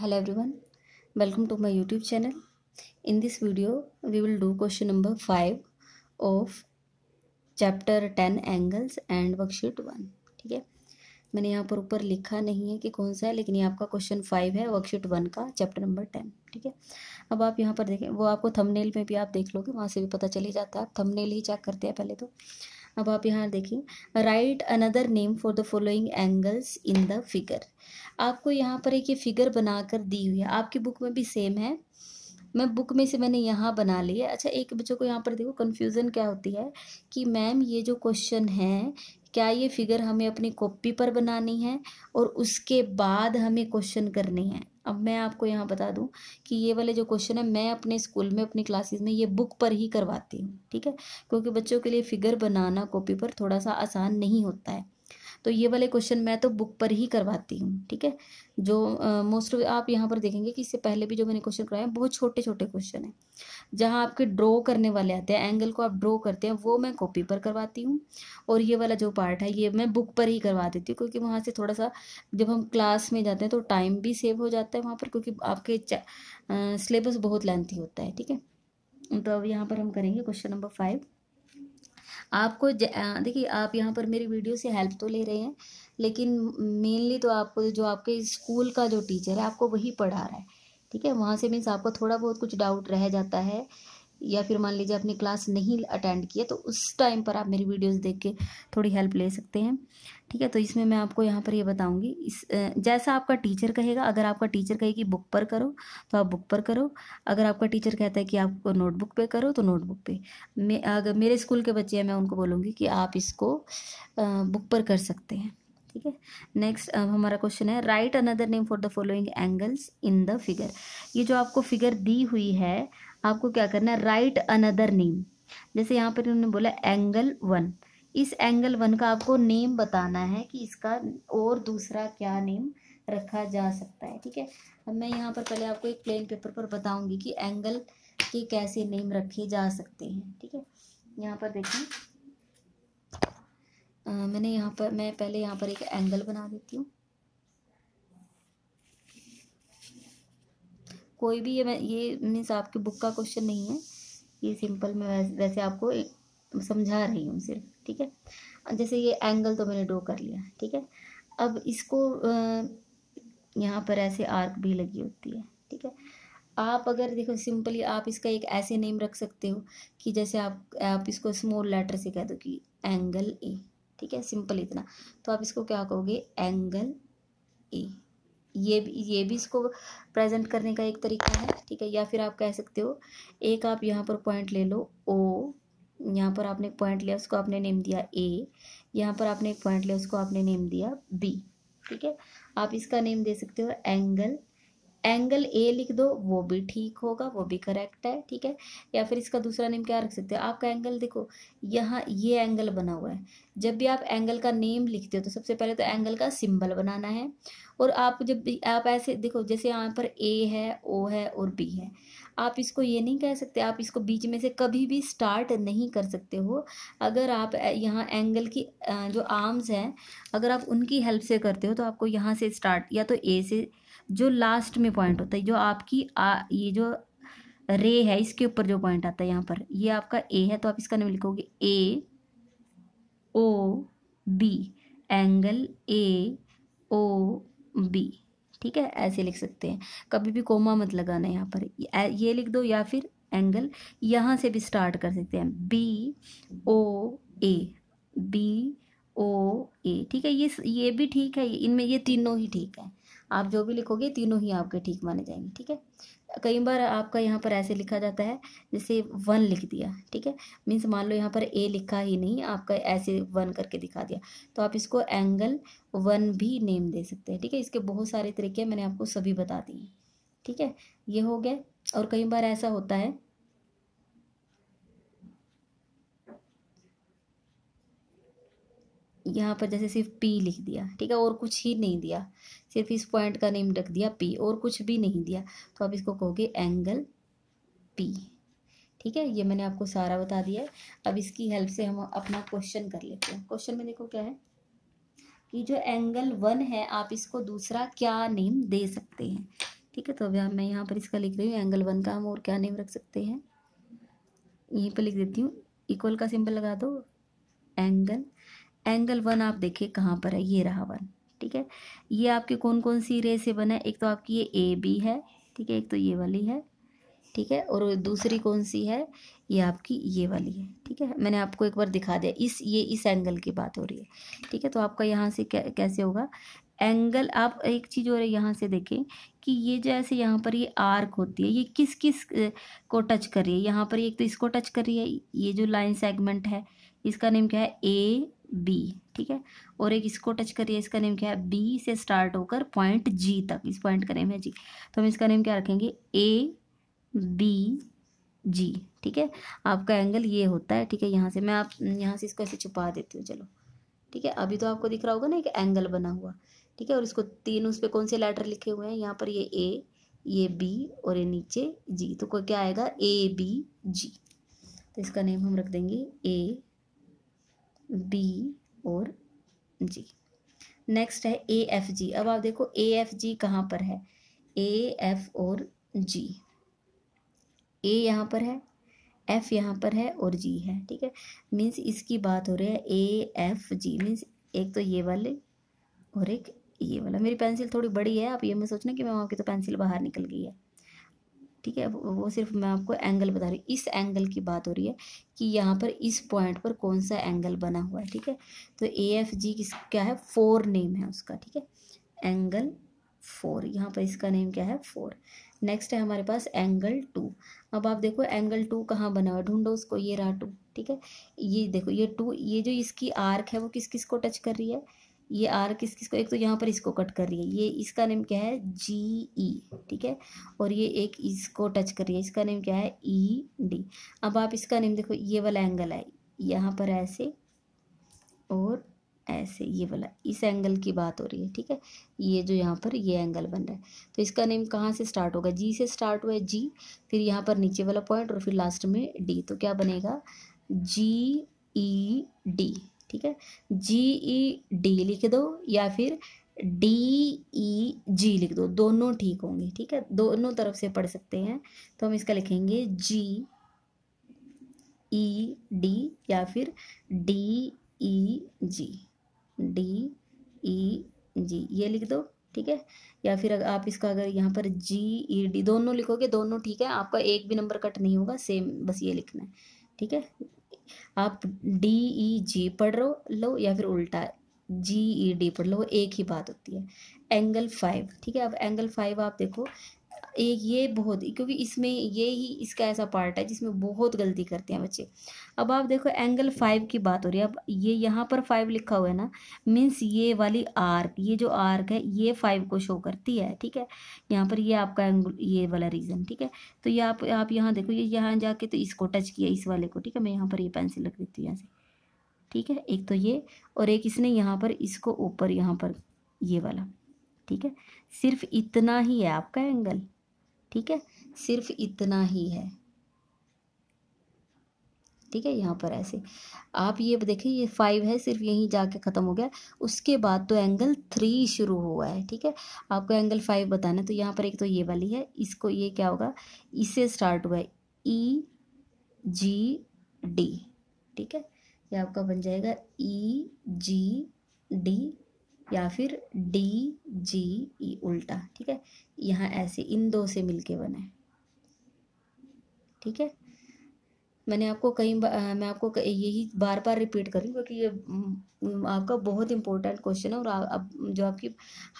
hello everyone welcome to my YouTube channel in this video we will do question number five of chapter ten angles and worksheet one ठीक है मैंने यहाँ पर ऊपर लिखा नहीं है कि कौन सा है लेकिन ये आपका क्वेश्चन फाइव है वर्कशीट वन का चैप्टर नंबर टेन ठीक है अब आप यहाँ पर देखें वो आपको थमनेल में भी आप देख लोगे वहाँ से भी पता चले जाता है आप थमनेल ही चेक करते हैं पहले तो अब आप यहाँ देखिए write another name for the following angles in the figure आपको यहाँ पर एक ये फिगर बनाकर दी हुई है आपकी बुक में भी सेम है मैं बुक में से मैंने यहाँ बना लिया अच्छा एक बच्चों को यहाँ पर देखो कन्फ्यूज़न क्या होती है कि मैम ये जो क्वेश्चन है क्या ये फिगर हमें अपनी कॉपी पर बनानी है और उसके बाद हमें क्वेश्चन करने हैं अब मैं आपको यहाँ बता दूँ कि ये वाले जो क्वेश्चन है मैं अपने स्कूल में अपनी क्लासेस में ये बुक पर ही करवाती हूँ ठीक है क्योंकि बच्चों के लिए फिगर बनाना कॉपी पर थोड़ा सा आसान नहीं होता है तो ये वाले क्वेश्चन मैं तो बुक पर ही करवाती हूँ ठीक है जो मोस्ट uh, आप यहाँ पर देखेंगे कि इससे पहले भी जो मैंने क्वेश्चन कराए बहुत छोटे छोटे क्वेश्चन हैं जहाँ आपके ड्रॉ करने वाले आते हैं एंगल को आप ड्रॉ करते हैं वो मैं कॉपी पर करवाती हूँ और ये वाला जो पार्ट है ये मैं बुक पर ही करवा देती हूँ क्योंकि वहाँ से थोड़ा सा जब हम क्लास में जाते हैं तो टाइम भी सेव हो जाता है वहाँ पर क्योंकि आपके सिलेबस बहुत लेंथी होता है ठीक है तो अब यहाँ पर हम करेंगे क्वेश्चन नंबर फाइव आपको देखिए आप यहाँ पर मेरी वीडियो से हेल्प तो ले रहे हैं लेकिन मेनली तो आपको जो आपके स्कूल का जो टीचर है आपको वही पढ़ा रहा है ठीक है वहाँ से मीन्स आपको थोड़ा बहुत कुछ डाउट रह जाता है या फिर मान लीजिए आपने क्लास नहीं अटेंड किया तो उस टाइम पर आप मेरी वीडियोस देख के थोड़ी हेल्प ले सकते हैं ठीक है तो इसमें मैं आपको यहाँ पर ये यह बताऊँगी इस जैसा आपका टीचर कहेगा अगर आपका टीचर कहेगी बुक पर करो तो आप बुक पर करो अगर आपका टीचर कहता है कि आपको नोटबुक पे करो तो नोटबुक पे मैं अगर मेरे स्कूल के बच्चे हैं मैं उनको बोलूँगी कि आप इसको बुक पर कर सकते हैं ठीक है नेक्स्ट अब हमारा क्वेश्चन है write another name for the following angles in the figure ये जो आपको फिगर दी हुई है आपको क्या करना है राइट अनदर नेम जैसे यहाँ पर उन्होंने बोला एंगल वन इस एंगल वन का आपको नेम बताना है कि इसका और दूसरा क्या नेम रखा जा सकता है ठीक है अब मैं यहाँ पर पहले आपको एक प्लेन पेपर पर बताऊंगी कि एंगल के कैसे नेम रखे जा सकते हैं ठीक है यहाँ पर देखें मैंने यहाँ पर मैं पहले यहाँ पर एक एंगल बना देती हूँ कोई भी ये मैं ये मीन्स आपकी बुक का क्वेश्चन नहीं है ये सिंपल मैं वैसे वैसे आपको समझा रही हूँ सिर्फ ठीक है जैसे ये एंगल तो मैंने ड्रॉ कर लिया ठीक है अब इसको यहाँ पर ऐसे आर्क भी लगी होती है ठीक है आप अगर देखो सिंपली आप इसका एक ऐसे नेम रख सकते हो कि जैसे आप आप इसको स्मॉल लेटर से कह दो कि एंगल ए ठीक है सिंपल इतना तो आप इसको क्या कहोगे एंगल ए ये भी ये भी इसको प्रेजेंट करने का एक तरीका है ठीक है या फिर आप कह सकते हो एक आप यहाँ पर पॉइंट ले लो ओ यहाँ पर आपने पॉइंट लिया उसको आपने नेम दिया ए यहाँ पर आपने एक पॉइंट लिया उसको आपने नेम दिया बी ठीक है आप इसका नेम दे सकते हो एंगल एंगल ए लिख दो वो भी ठीक होगा वो भी करेक्ट है ठीक है या फिर इसका दूसरा नेम क्या रख सकते हो आपका एंगल देखो यहाँ ये एंगल बना हुआ है जब भी आप एंगल का नेम लिखते हो तो सबसे पहले तो एंगल का सिंबल बनाना है और आप जब आप ऐसे देखो जैसे यहाँ पर ए है ओ है और बी है आप इसको ये नहीं कह सकते आप इसको बीच में से कभी भी स्टार्ट नहीं कर सकते हो अगर आप यहाँ एंगल की जो आर्म्स हैं अगर आप उनकी हेल्प से करते हो तो आपको यहाँ से स्टार्ट या तो ए से जो लास्ट में पॉइंट होता है जो आपकी आ ये जो रे है इसके ऊपर जो पॉइंट आता है यहाँ पर ये आपका ए है तो आप इसका नाम लिखोगे A O B angle A O B ठीक है ऐसे लिख सकते हैं कभी भी कोमा मत लगाना यहाँ पर ये लिख दो या फिर एंगल यहाँ से भी स्टार्ट कर सकते हैं B O A B O ए ठीक है ये ये भी ठीक है इनमें ये तीनों ही ठीक है आप जो भी लिखोगे तीनों ही आपके ठीक माने जाएंगे ठीक है कई बार आपका यहाँ पर ऐसे लिखा जाता है जैसे वन लिख दिया ठीक है मीन्स मान लो यहाँ पर ए लिखा ही नहीं आपका ऐसे वन करके दिखा दिया तो आप इसको एंगल वन भी नेम दे सकते हैं ठीक है इसके बहुत सारे तरीके मैंने आपको सभी बता दिए ठीक है ये हो गया और कई बार ऐसा होता है यहाँ पर जैसे सिर्फ पी लिख दिया ठीक है और कुछ ही नहीं दिया सिर्फ इस पॉइंट का नेम रख दिया पी और कुछ भी नहीं दिया तो आप इसको कहोगे एंगल पी ठीक है ये मैंने आपको सारा बता दिया है अब इसकी हेल्प से हम अपना क्वेश्चन कर लेते हैं क्वेश्चन में देखो क्या है कि जो एंगल वन है आप इसको दूसरा क्या नेम दे सकते हैं ठीक है तो अभी मैं यहाँ पर इसका लिख रही हूँ एंगल वन का हम और क्या नेम रख सकते हैं यहीं पर लिख देती हूँ इक्वल का सिंबल लगा दो एंगल एंगल वन आप देखिए कहाँ पर है ये रहा वन ठीक है ये आपके कौन कौन सी रे से बना है एक तो आपकी ये ए बी है ठीक है एक तो ये वाली है ठीक है और दूसरी कौन सी है ये आपकी ये वाली है ठीक है मैंने आपको एक बार दिखा दिया इस ये इस एंगल की बात हो रही है ठीक है तो आपका यहाँ से कै, कैसे होगा एंगल आप एक चीज़ और यहाँ से देखें कि ये जैसे यहाँ पर ये आर्क होती है ये किस किस को टच कर रही है यहाँ पर एक तो इसको टच कर रही है ये जो लाइन सेगमेंट है इसका नेम क्या है ए बी ठीक है और एक इसको टच करिए इसका नेम क्या है बी से स्टार्ट होकर पॉइंट जी तक इस पॉइंट का नेम है जी तो हम इसका नेम क्या रखेंगे ए बी जी ठीक है आपका एंगल ये होता है ठीक है यहाँ से मैं आप यहाँ से इसको ऐसे छुपा देती हूँ चलो ठीक है अभी तो आपको दिख रहा होगा ना एक एंगल बना हुआ ठीक है और इसको तीन उस पर कौन से लेटर लिखे हुए हैं यहाँ पर ये ए ये बी और ये नीचे जी तो क्या आएगा ए बी जी तो इसका नेम हम रख देंगे ए बी और जी नेक्स्ट है ए एफ जी अब आप देखो ए एफ जी कहाँ पर है ए एफ और जी ए यहाँ पर है एफ यहाँ पर है और जी है ठीक है मीन्स इसकी बात हो रही है ए एफ जी मीन्स एक तो ये वाले और एक ये वाला मेरी पेंसिल थोड़ी बड़ी है आप ये मैं सोचना कि मैं वहाँ की तो पेंसिल बाहर निकल गई है ठीक है वो सिर्फ मैं आपको एंगल बता रही हूँ इस एंगल की बात हो रही है कि यहाँ पर इस पॉइंट पर कौन सा एंगल बना हुआ है ठीक है तो ए एफ जी किस क्या है फोर नेम है उसका ठीक है एंगल फोर यहाँ पर इसका नेम क्या है फोर नेक्स्ट है हमारे पास एंगल टू अब आप देखो एंगल टू कहाँ बना हुआ ढूंढो उसको ये रहा टू ठीक है ये देखो ये टू ये जो इसकी आर्क है वो किस किस को टच कर रही है ये आर किस किस को एक तो यहाँ पर इसको कट कर रही है ये इसका नेम क्या है जी ई ठीक है और ये एक इसको टच कर रही है इसका नेम क्या है ई डी अब आप इसका नेम देखो ये वाला एंगल है यहाँ पर ऐसे और ऐसे ये वाला इस एंगल की बात हो रही है ठीक है ये जो यहाँ पर ये एंगल बन रहा है तो इसका नेम कहाँ से स्टार्ट होगा जी से स्टार्ट हुआ है जी फिर यहाँ पर नीचे वाला पॉइंट और फिर लास्ट में डी तो क्या बनेगा जी ई डी ठीक है जी ई डी लिख दो या फिर डी ई जी लिख दो दोनों ठीक होंगे ठीक है दोनों तरफ से पढ़ सकते हैं तो हम इसका लिखेंगे जी ई डी या फिर D E G D E जी ये लिख दो ठीक है या फिर आप इसका अगर यहाँ पर जी ई डी दोनों लिखोगे दोनों ठीक है आपका एक भी नंबर कट नहीं होगा सेम बस ये लिखना है ठीक है आप डी ई जी पढ़ रो लो या फिर उल्टा जी ई डी पढ़ लो एक ही बात होती है एंगल फाइव ठीक है अब एंगल फाइव आप देखो एक ये बहुत क्योंकि इसमें ये ही इसका ऐसा पार्ट है जिसमें बहुत गलती करते हैं बच्चे अब आप देखो एंगल फाइव की बात हो रही है अब ये यहाँ पर फाइव लिखा हुआ है ना मीन्स ये वाली आर्क ये जो आर्क है ये फाइव को शो करती है ठीक है यहाँ पर ये आपका एंगल ये वाला रीज़न ठीक है तो ये आप आप यहाँ देखो ये यहाँ जाके तो इसको टच किया इस वाले को ठीक है मैं यहाँ पर ये पेंसिल रख देती हूँ यहाँ से ठीक है एक तो ये और एक इसने यहाँ पर इसको ऊपर यहाँ पर ये वाला ठीक है सिर्फ इतना ही है आपका एंगल ठीक है सिर्फ इतना ही है ठीक है यहाँ पर ऐसे आप ये देखिए ये फाइव है सिर्फ यहीं जाके ख़त्म हो गया उसके बाद तो एंगल थ्री शुरू हुआ है ठीक है आपको एंगल फाइव बताना है तो यहाँ पर एक तो ये वाली है इसको ये क्या होगा इसे स्टार्ट हुआ है ई जी डी ठीक है ये आपका बन जाएगा ई जी डी या फिर डी जी ई उल्टा ठीक है यहाँ ऐसे इन दो से मिलके बना है ठीक है मैंने आपको कई मैं आपको यही बार बार रिपीट कर रही हूँ क्योंकि ये आपका बहुत इंपॉर्टेंट क्वेश्चन है और अब जो आपकी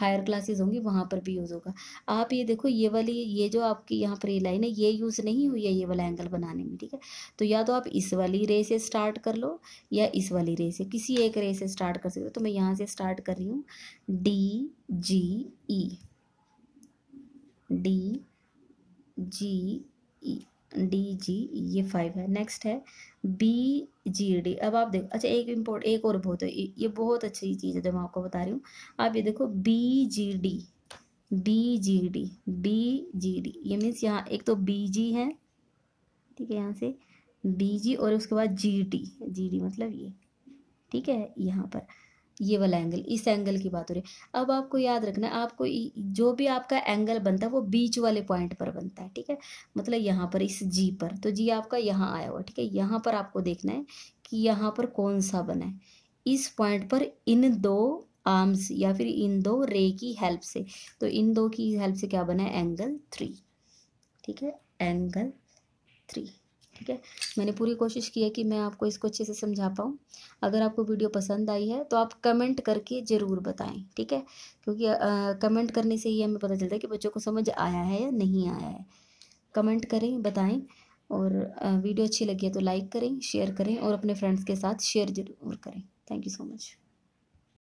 हायर क्लासेस होंगी वहाँ पर भी यूज़ होगा आप ये देखो ये वाली ये जो आपकी यहाँ पर ये लाइन है ये यूज़ नहीं हुई है ये वाला एंगल बनाने में ठीक है तो या तो आप इस वाली रे से स्टार्ट कर लो या इस वाली रे से किसी एक रे से स्टार्ट कर सकते हो तो मैं यहाँ से स्टार्ट कर रही हूँ D G E D G E D G e, ये फाइव है नेक्स्ट है बी जी डी अब आप देखो अच्छा एक इम्पोर्ट एक और बहुत है ये बहुत अच्छी चीज़ है जो मैं आपको बता रही हूँ आप ये देखो B G D B G D B G D ये मीन्स यहाँ एक तो बी जी है ठीक है यहाँ से बी जी और उसके बाद जी डी जी डी मतलब ये ठीक है यहाँ पर ये वाला एंगल इस एंगल की बात हो रही है अब आपको याद रखना आपको जो भी आपका एंगल बनता है वो बीच वाले पॉइंट पर बनता है ठीक है मतलब यहाँ पर इस जी पर तो जी आपका यहाँ आया हुआ ठीक है यहाँ पर आपको देखना है कि यहाँ पर कौन सा बना है इस पॉइंट पर इन दो आर्म्स या फिर इन दो रे की हेल्प से तो इन दो की हेल्प से क्या बना है एंगल थ्री ठीक है एंगल थ्री ठीक है मैंने पूरी कोशिश की है कि मैं आपको इसको अच्छे से समझा पाऊँ अगर आपको वीडियो पसंद आई है तो आप कमेंट करके ज़रूर बताएं ठीक है क्योंकि आ, कमेंट करने से ही हमें पता चलता है कि बच्चों को समझ आया है या नहीं आया है कमेंट करें बताएं और आ, वीडियो अच्छी लगी है तो लाइक करें शेयर करें और अपने फ्रेंड्स के साथ शेयर ज़रूर करें थैंक यू सो मच